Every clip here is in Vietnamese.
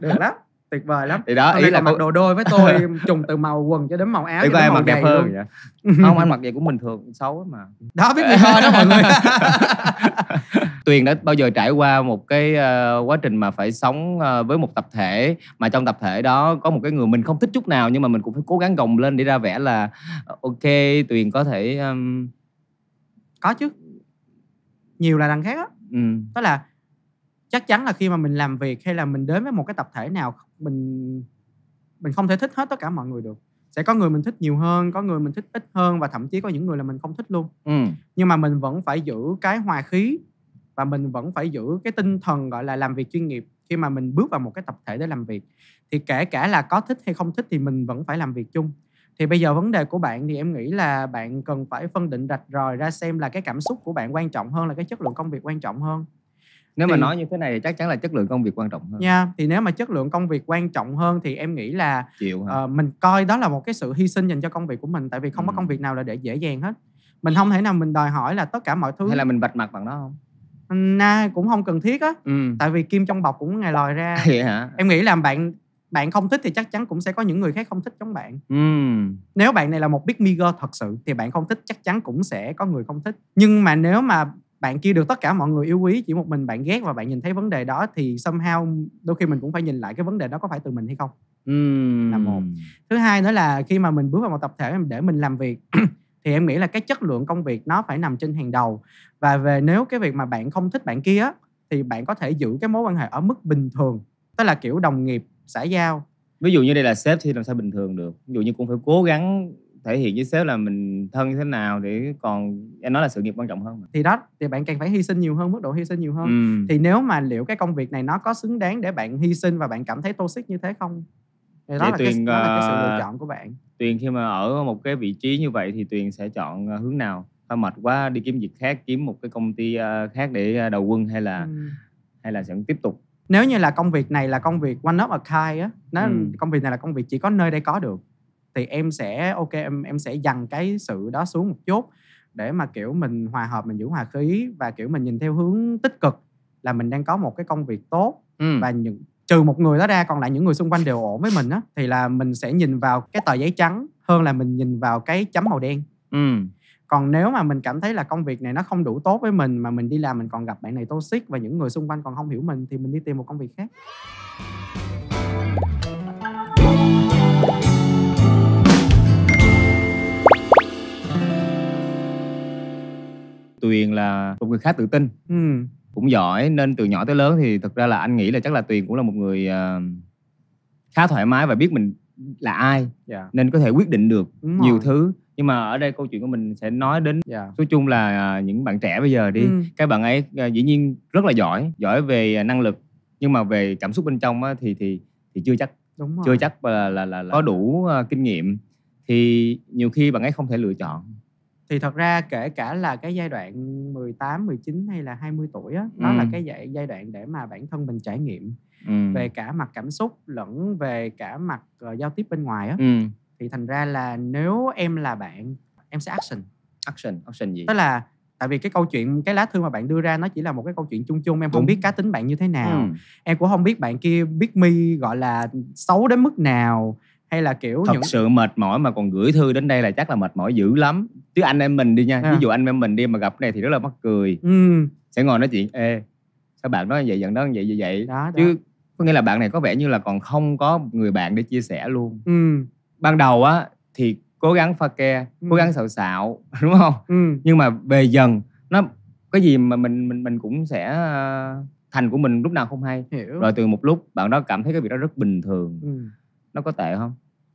được lắm tuyệt vời lắm thì đó ý là mặc đồ đôi với tôi trùng từ màu quần cho đến màu áo cho em mặc đẹp hơn luôn. vậy không anh mặc vậy cũng bình thường xấu mà đó biết gì hơi đó mọi người tuyền đã bao giờ trải qua một cái uh, quá trình mà phải sống uh, với một tập thể mà trong tập thể đó có một cái người mình không thích chút nào nhưng mà mình cũng phải cố gắng gồng lên để ra vẻ là ờ, ok tuyền có thể um... có chứ nhiều là đằng khác á ừ. tức là chắc chắn là khi mà mình làm việc hay là mình đến với một cái tập thể nào mình mình không thể thích hết tất cả mọi người được sẽ có người mình thích nhiều hơn có người mình thích ít hơn và thậm chí có những người là mình không thích luôn ừ. nhưng mà mình vẫn phải giữ cái hòa khí và mình vẫn phải giữ cái tinh thần gọi là làm việc chuyên nghiệp khi mà mình bước vào một cái tập thể để làm việc thì kể cả là có thích hay không thích thì mình vẫn phải làm việc chung thì bây giờ vấn đề của bạn thì em nghĩ là bạn cần phải phân định rạch ròi ra xem là cái cảm xúc của bạn quan trọng hơn là cái chất lượng công việc quan trọng hơn nếu thì... mà nói như thế này thì chắc chắn là chất lượng công việc quan trọng hơn nha thì nếu mà chất lượng công việc quan trọng hơn thì em nghĩ là Chịu uh, mình coi đó là một cái sự hy sinh dành cho công việc của mình tại vì không ừ. có công việc nào là để dễ dàng hết mình không thể nào mình đòi hỏi là tất cả mọi thứ hay là mình vạch mặt bằng đó không na cũng không cần thiết á ừ. tại vì kim trong bọc cũng ngày lòi ra vậy hả? em nghĩ là bạn bạn không thích thì chắc chắn cũng sẽ có những người khác không thích giống bạn ừ. nếu bạn này là một big mega thật sự thì bạn không thích chắc chắn cũng sẽ có người không thích nhưng mà nếu mà bạn kia được tất cả mọi người yêu quý chỉ một mình bạn ghét và bạn nhìn thấy vấn đề đó thì somehow đôi khi mình cũng phải nhìn lại cái vấn đề đó có phải từ mình hay không uhm. là một thứ hai nữa là khi mà mình bước vào một tập thể để mình làm việc thì em nghĩ là cái chất lượng công việc nó phải nằm trên hàng đầu và về nếu cái việc mà bạn không thích bạn kia thì bạn có thể giữ cái mối quan hệ ở mức bình thường tức là kiểu đồng nghiệp xã giao ví dụ như đây là sếp thì làm sao bình thường được ví dụ như cũng phải cố gắng thể hiện với sếp là mình thân như thế nào để còn anh nói là sự nghiệp quan trọng hơn mà. thì đó thì bạn càng phải hy sinh nhiều hơn mức độ hy sinh nhiều hơn ừ. thì nếu mà liệu cái công việc này nó có xứng đáng để bạn hy sinh và bạn cảm thấy tô xích như thế không thì đó, thì là tuyền, cái, đó là cái sự lựa à, chọn của bạn tuyền khi mà ở một cái vị trí như vậy thì tuyền sẽ chọn à, hướng nào thôi mệt quá đi kiếm việc khác kiếm một cái công ty à, khác để đầu quân hay là ừ. hay là sẽ tiếp tục nếu như là công việc này là công việc one up a kind á nó ừ. công việc này là công việc chỉ có nơi đây có được thì em sẽ ok em em sẽ dằn cái sự đó xuống một chút để mà kiểu mình hòa hợp mình giữ hòa khí và kiểu mình nhìn theo hướng tích cực là mình đang có một cái công việc tốt ừ. và những trừ một người đó ra còn lại những người xung quanh đều ổn với mình á thì là mình sẽ nhìn vào cái tờ giấy trắng hơn là mình nhìn vào cái chấm màu đen ừ. còn nếu mà mình cảm thấy là công việc này nó không đủ tốt với mình mà mình đi làm mình còn gặp bạn này toxic và những người xung quanh còn không hiểu mình thì mình đi tìm một công việc khác tuyền là một người khá tự tin ừ. cũng giỏi nên từ nhỏ tới lớn thì thật ra là anh nghĩ là chắc là tuyền cũng là một người ờ, khá thoải mái và biết mình là ai yeah. Dạ. nên có thể quyết định được Đúng nhiều rồi. thứ nhưng mà ở đây câu chuyện của mình sẽ nói đến yeah. Dạ. số chung là ờ, những bạn trẻ bây giờ đi ừ. các bạn ấy ờ, dĩ nhiên rất là giỏi giỏi về năng lực nhưng mà về cảm xúc bên trong thì thì thì chưa chắc Đúng rồi. chưa chắc là, là là là có đủ kinh nghiệm thì nhiều khi bạn ấy không thể lựa chọn thì thật ra kể cả là cái giai đoạn 18, 19 hay là 20 tuổi đó, đó ừ. là cái giai, giai đoạn để mà bản thân mình trải nghiệm ừ. về cả mặt cảm xúc lẫn về cả mặt uh, giao tiếp bên ngoài á ừ. thì thành ra là nếu em là bạn em sẽ action action action gì tức là tại vì cái câu chuyện cái lá thư mà bạn đưa ra nó chỉ là một cái câu chuyện chung chung em Đúng. không biết cá tính bạn như thế nào ừ. em cũng không biết bạn kia biết mi gọi là xấu đến mức nào hay là kiểu thật những... sự mệt mỏi mà còn gửi thư đến đây là chắc là mệt mỏi dữ lắm chứ anh em mình đi nha à. ví dụ anh em mình đi mà gặp này thì rất là mắc cười ừ. sẽ ngồi nói chuyện ê sao bạn nói vậy giận đó vậy vậy vậy đó, chứ đó. có nghĩa là bạn này có vẻ như là còn không có người bạn để chia sẻ luôn ừ. ban đầu á thì cố gắng pha ke ừ. cố gắng xạo xạo đúng không ừ. nhưng mà về dần nó cái gì mà mình mình mình cũng sẽ à, thành của mình lúc nào không hay Hiểu. rồi từ một lúc bạn đó cảm thấy cái việc đó rất bình thường ừ nó có tệ không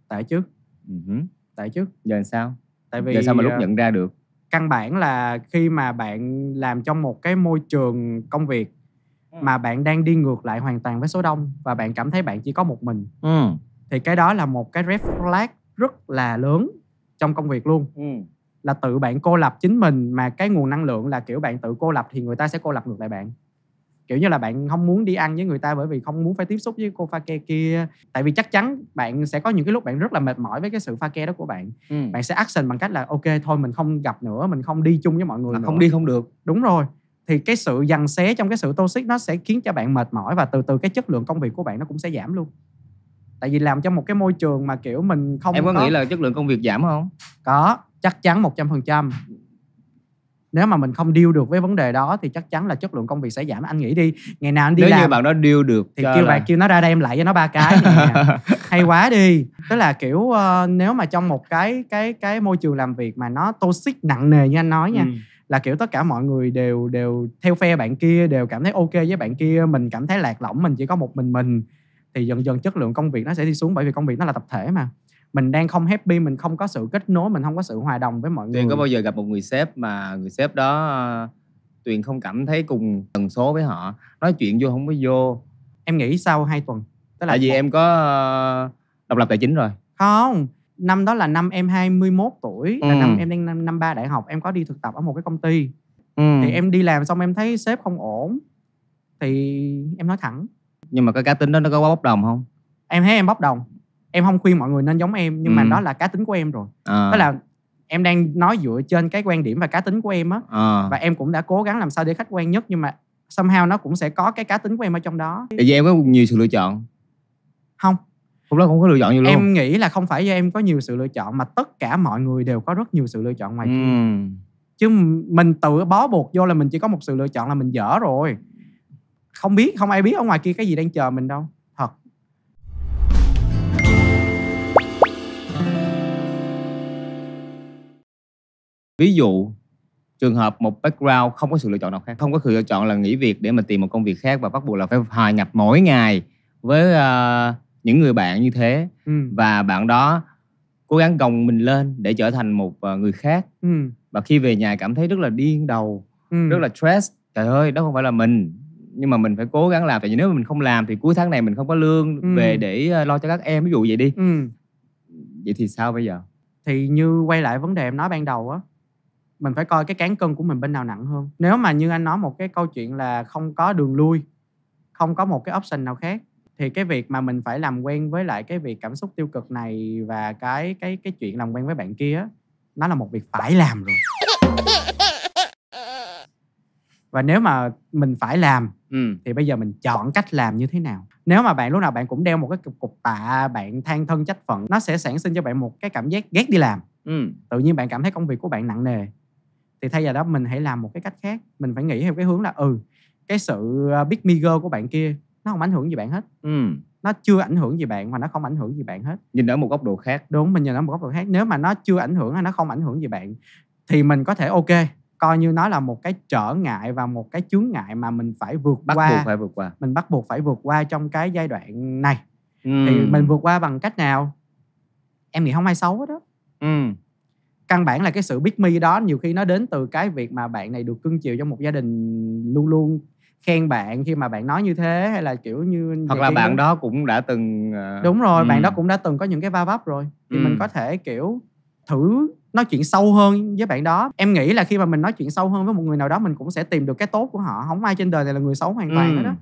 tệ chứ uh-huh. tệ chứ giờ sao tại vì giờ sao mà lúc nhận ra được ờ, căn bản là khi mà bạn làm trong một cái môi trường công việc ừ. mà bạn đang đi ngược lại hoàn toàn với số đông và bạn cảm thấy bạn chỉ có một mình ừ. thì cái đó là một cái red flag rất là lớn trong công việc luôn ừ. là tự bạn cô lập chính mình mà cái nguồn năng lượng là kiểu bạn tự cô lập thì người ta sẽ cô lập ngược lại bạn kiểu như là bạn không muốn đi ăn với người ta bởi vì không muốn phải tiếp xúc với cô pha ke kia tại vì chắc chắn bạn sẽ có những cái lúc bạn rất là mệt mỏi với cái sự pha ke đó của bạn ừ. bạn sẽ action bằng cách là ok thôi mình không gặp nữa mình không đi chung với mọi người là nữa. không đi không được đúng rồi thì cái sự dằn xé trong cái sự toxic nó sẽ khiến cho bạn mệt mỏi và từ từ cái chất lượng công việc của bạn nó cũng sẽ giảm luôn tại vì làm trong một cái môi trường mà kiểu mình không em có, có... nghĩ là chất lượng công việc giảm không có chắc chắn một trăm phần trăm nếu mà mình không deal được với vấn đề đó thì chắc chắn là chất lượng công việc sẽ giảm anh nghĩ đi ngày nào anh đi nếu làm, như bạn đó deal được thì kêu là... bạn kêu nó ra đây em lại cho nó ba cái hay quá đi tức là kiểu uh, nếu mà trong một cái cái cái môi trường làm việc mà nó toxic nặng nề như anh nói nha ừ là kiểu tất cả mọi người đều đều theo phe bạn kia đều cảm thấy ok với bạn kia mình cảm thấy lạc lõng mình chỉ có một mình mình thì dần dần chất lượng công việc nó sẽ đi xuống bởi vì công việc nó là tập thể mà mình đang không happy mình không có sự kết nối mình không có sự hòa đồng với mọi người tuyền có bao giờ gặp một người sếp mà người sếp đó ờ, tuyền không cảm thấy cùng tần số với họ nói chuyện vô không có vô em nghĩ sau hai tuần tức là tại vì một... em có ờ, độc lập tài chính rồi không năm đó là năm em 21 tuổi là năm ừ. em đang năm, năm ba đại học em có đi thực tập ở một cái công ty ừ. thì em đi làm xong em thấy sếp không ổn thì em nói thẳng nhưng mà cái cá tính đó nó có quá bốc đồng không em thấy em bốc đồng em không khuyên mọi người nên giống em nhưng ừ. mà đó là cá tính của em rồi à. Ờ. đó là em đang nói dựa trên cái quan điểm và cá tính của em á à. và em cũng đã cố gắng làm sao để khách quan nhất nhưng mà somehow nó cũng sẽ có cái cá tính của em ở trong đó tại vì em có nhiều sự lựa chọn không lúc đó không có lựa chọn nhiều luôn em nghĩ là không phải do em có nhiều sự lựa chọn mà tất cả mọi người đều có rất nhiều sự lựa chọn ngoài ừ. kia chứ mình tự bó buộc vô là mình chỉ có một sự lựa chọn là mình dở rồi không biết không ai biết ở ngoài kia cái gì đang chờ mình đâu ví dụ trường hợp một background không có sự lựa chọn nào khác không có sự lựa chọn là nghỉ việc để mà tìm một công việc khác và bắt buộc là phải hòa nhập mỗi ngày với uh, những người bạn như thế ừ. và bạn đó cố gắng gồng mình lên để trở thành một uh, người khác ừ. và khi về nhà cảm thấy rất là điên đầu ừ. rất là stress trời ơi đó không phải là mình nhưng mà mình phải cố gắng làm tại vì nếu mà mình không làm thì cuối tháng này mình không có lương ừ. về để ờ, lo cho các em ví dụ vậy đi ừ. vậy thì sao bây giờ thì như quay lại vấn đề em nói ban đầu á mình phải coi cái cán cân của mình bên nào nặng hơn nếu mà như anh nói một cái câu chuyện là không có đường lui không có một cái option nào khác thì cái việc mà mình phải làm quen với lại cái việc cảm xúc tiêu cực này và cái cái cái chuyện làm quen với bạn kia nó là một việc phải làm rồi và nếu mà mình phải làm ừ. thì bây giờ mình chọn cách làm như thế nào nếu mà bạn lúc nào bạn cũng đeo một cái cục, cục tạ bạn than thân trách phận nó sẽ sản sinh cho bạn một cái cảm giác ghét đi làm ừ. tự nhiên bạn cảm thấy công việc của bạn nặng nề thì thay vào đó mình hãy làm một cái cách khác mình phải nghĩ theo cái hướng là ừ cái sự ờ, big migo của bạn kia nó không ảnh hưởng gì bạn hết ừ. nó chưa ảnh hưởng gì bạn mà nó không ảnh hưởng gì bạn hết nhìn ở một góc độ khác đúng mình nhìn ở một góc độ khác nếu mà nó chưa ảnh hưởng hay nó không ảnh hưởng gì bạn thì mình có thể ok coi như nó là một cái trở ngại và một cái chướng ngại mà mình phải vượt bắt qua buộc phải vượt qua mình bắt buộc phải vượt qua trong cái giai đoạn này ừ. thì mình vượt qua bằng cách nào em nghĩ không ai xấu hết đó ừ căn bản là cái sự biết mi đó nhiều khi nó đến từ cái việc mà bạn này được cưng chiều trong một gia đình luôn luôn khen bạn khi mà bạn nói như thế hay là kiểu như hoặc là bạn cũng... đó cũng đã từng ờ, đúng rồi ừ. bạn đó ừ. cũng đã từng có những cái va vấp rồi thì ừ. mình có thể kiểu thử nói chuyện sâu hơn với bạn đó em nghĩ là khi mà mình nói chuyện sâu hơn với một người nào đó mình cũng sẽ tìm được cái tốt của họ không ai trên đời này là người xấu hoàn toàn ừ. đó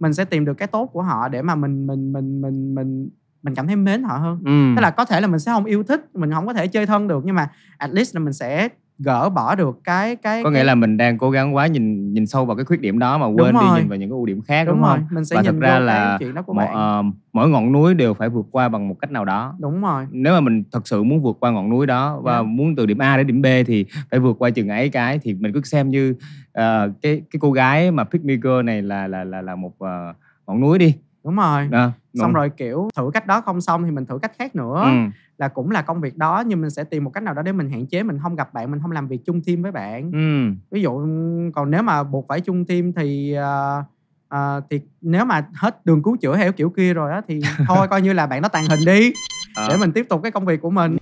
mình sẽ tìm được cái tốt của họ để mà mình mình mình mình mình mình cảm thấy mến họ hơn ừ. tức là có thể là mình sẽ không yêu thích mình không có thể chơi thân được nhưng mà at least là mình sẽ gỡ bỏ được cái cái có nghĩa cái... là mình đang cố gắng quá nhìn nhìn sâu vào cái khuyết điểm đó mà quên đi nhìn vào những cái ưu điểm khác đúng, đúng rồi. mình sẽ và nhìn thật ra là mỗi, Uh, mỗi ngọn núi đều phải vượt qua bằng một cách nào đó đúng rồi nếu mà mình thật sự muốn vượt qua ngọn núi đó và yeah. muốn từ điểm a đến điểm b thì phải vượt qua chừng ấy cái thì mình cứ xem như uh, cái cái cô gái mà pick me girl này là là là là một uh, ngọn núi đi đúng rồi à, đúng. xong rồi kiểu thử cách đó không xong thì mình thử cách khác nữa ừ. là cũng là công việc đó nhưng mình sẽ tìm một cách nào đó để mình hạn chế mình không gặp bạn mình không làm việc chung team với bạn ừ. ví dụ còn nếu mà buộc phải chung team thì uh, uh, thì nếu mà hết đường cứu chữa theo kiểu kia rồi á thì thôi coi như là bạn nó tàn hình đi à. để mình tiếp tục cái công việc của mình